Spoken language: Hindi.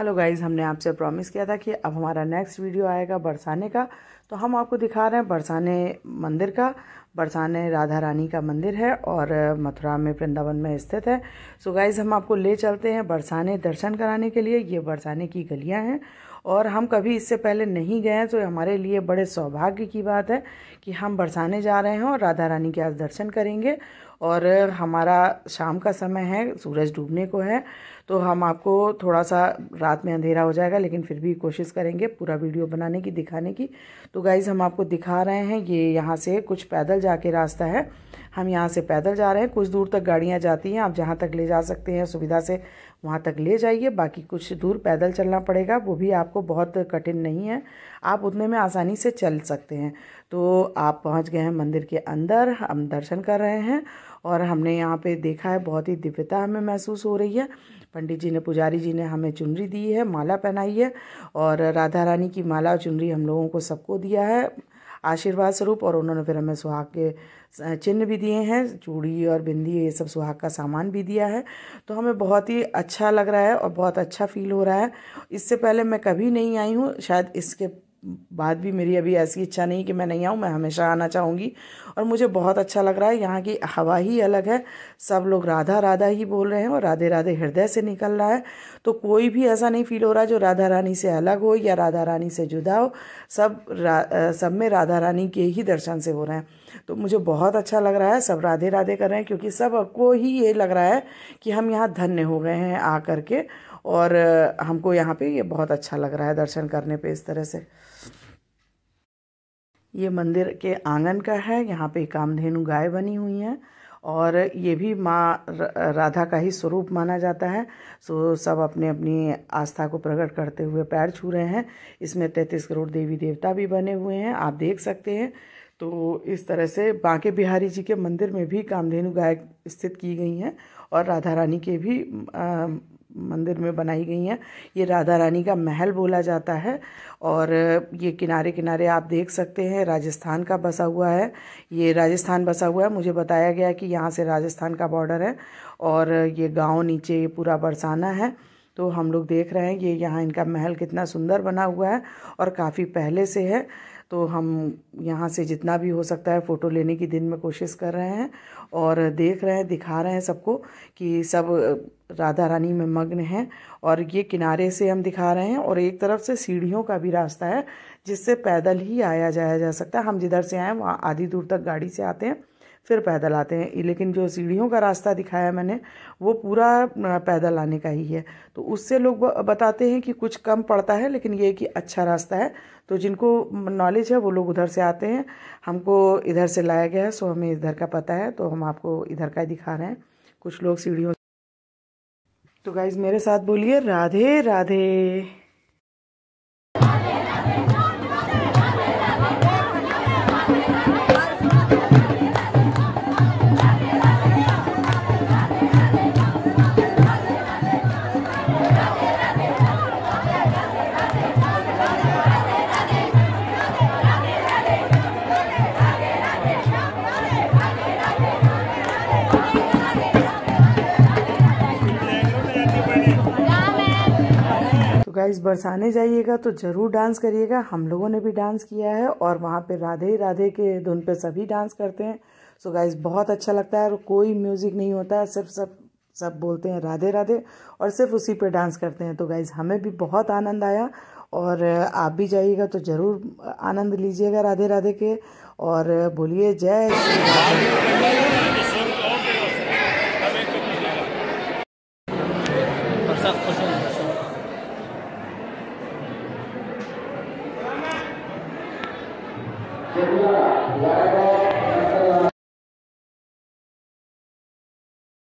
हेलो गाइज हमने आपसे प्रॉमिस किया था कि अब हमारा नेक्स्ट वीडियो आएगा बरसाने का तो हम आपको दिखा रहे हैं बरसाने मंदिर का बरसाने राधा रानी का मंदिर है और मथुरा में वृंदावन में स्थित है सो गाइज हम आपको ले चलते हैं बरसाने दर्शन कराने के लिए ये बरसाने की गलियां हैं और हम कभी इससे पहले नहीं गए हैं तो हमारे लिए बड़े सौभाग्य की बात है कि हम बरसाने जा रहे हैं और राधा रानी के आज दर्शन करेंगे और हमारा शाम का समय है सूरज डूबने को है तो हम आपको थोड़ा सा रात में अंधेरा हो जाएगा लेकिन फिर भी कोशिश करेंगे पूरा वीडियो बनाने की दिखाने की तो तो गाइज़ हम आपको दिखा रहे हैं ये यहाँ से कुछ पैदल जाके रास्ता है हम यहाँ से पैदल जा रहे हैं कुछ दूर तक गाड़ियाँ जाती हैं आप जहाँ तक ले जा सकते हैं सुविधा से वहाँ तक ले जाइए बाकी कुछ दूर पैदल चलना पड़ेगा वो भी आपको बहुत कठिन नहीं है आप उतने में आसानी से चल सकते हैं तो आप पहुँच गए हैं मंदिर के अंदर हम दर्शन कर रहे हैं और हमने यहाँ पे देखा है बहुत ही दिव्यता हमें महसूस हो रही है पंडित जी ने पुजारी जी ने हमें चुनरी दी है माला पहनाई है और राधा रानी की माला और चुनरी हम लोगों को सबको दिया है आशीर्वाद स्वरूप और उन्होंने फिर हमें सुहाग के चिन्ह भी दिए हैं चूड़ी और बिंदी ये सब सुहाग का सामान भी दिया है तो हमें बहुत ही अच्छा लग रहा है और बहुत अच्छा फील हो रहा है इससे पहले मैं कभी नहीं आई हूँ शायद इसके बाद भी मेरी अभी ऐसी इच्छा नहीं कि मैं नहीं आऊँ मैं हमेशा आना चाहूँगी और मुझे बहुत अच्छा लग रहा है यहाँ की हवा ही अलग है सब लोग राधा राधा ही बोल रहे हैं और राधे राधे हृदय से निकल रहा है तो कोई भी ऐसा नहीं फील हो रहा जो राधा रानी से अलग हो या राधा रानी से जुदा हो सब रा, सब में राधा रानी के ही दर्शन से हो रहे हैं तो मुझे बहुत अच्छा लग रहा है सब राधे राधे कर रहे हैं क्योंकि सब को ही ये लग रहा है कि हम यहाँ धन्य हो गए हैं आ करके और हमको यहाँ पे ये बहुत अच्छा लग रहा है दर्शन करने पे इस तरह से ये मंदिर के आंगन का है यहाँ पे कामधेनु गाय बनी हुई है और ये भी माँ राधा का ही स्वरूप माना जाता है सो सब अपने अपनी आस्था को प्रकट करते हुए पैर छू रहे हैं इसमें तैंतीस करोड़ देवी देवता भी बने हुए हैं आप देख सकते हैं तो इस तरह से बांके बिहारी जी के मंदिर में भी कामधेनु गाय स्थित की गई हैं और राधा रानी के भी मंदिर में बनाई गई हैं ये राधा रानी का महल बोला जाता है और ये किनारे किनारे आप देख सकते हैं राजस्थान का बसा हुआ है ये राजस्थान बसा हुआ है मुझे बताया गया कि यहाँ से राजस्थान का बॉर्डर है और ये गांव नीचे ये पूरा बरसाना है तो हम लोग देख रहे हैं ये यहाँ इनका महल कितना सुंदर बना हुआ है और काफ़ी पहले से है तो हम यहाँ से जितना भी हो सकता है फ़ोटो लेने की दिन में कोशिश कर रहे हैं और देख रहे हैं दिखा रहे हैं सबको कि सब राधा रानी में मग्न हैं और ये किनारे से हम दिखा रहे हैं और एक तरफ से सीढ़ियों का भी रास्ता है जिससे पैदल ही आया जाया जा सकता है हम जिधर से आएँ वहाँ आधी दूर तक गाड़ी से आते हैं फिर पैदल आते हैं लेकिन जो सीढ़ियों का रास्ता दिखाया मैंने वो पूरा पैदल आने का ही है तो उससे लोग बताते हैं कि कुछ कम पड़ता है लेकिन ये कि अच्छा रास्ता है तो जिनको नॉलेज है वो लोग उधर से आते हैं हमको इधर से लाया गया है सो हमें इधर का पता है तो हम आपको इधर का ही दिखा रहे हैं कुछ लोग सीढ़ियों तो गाइज मेरे साथ बोलिए राधे राधे बाईस बरसाने जाइएगा तो ज़रूर डांस करिएगा हम लोगों ने भी डांस किया है और वहाँ पे राधे राधे के धुन पे सभी डांस करते हैं सो so गाइज़ बहुत अच्छा लगता है और कोई म्यूज़िक नहीं होता है सिर्फ सब सब बोलते हैं राधे राधे और सिर्फ उसी पे डांस करते हैं तो गाइज़ हमें भी बहुत आनंद आया और आप भी जाइएगा तो ज़रूर आनंद लीजिएगा राधे राधे के और बोलिए जय Shri Radhe Kedua, tidak ada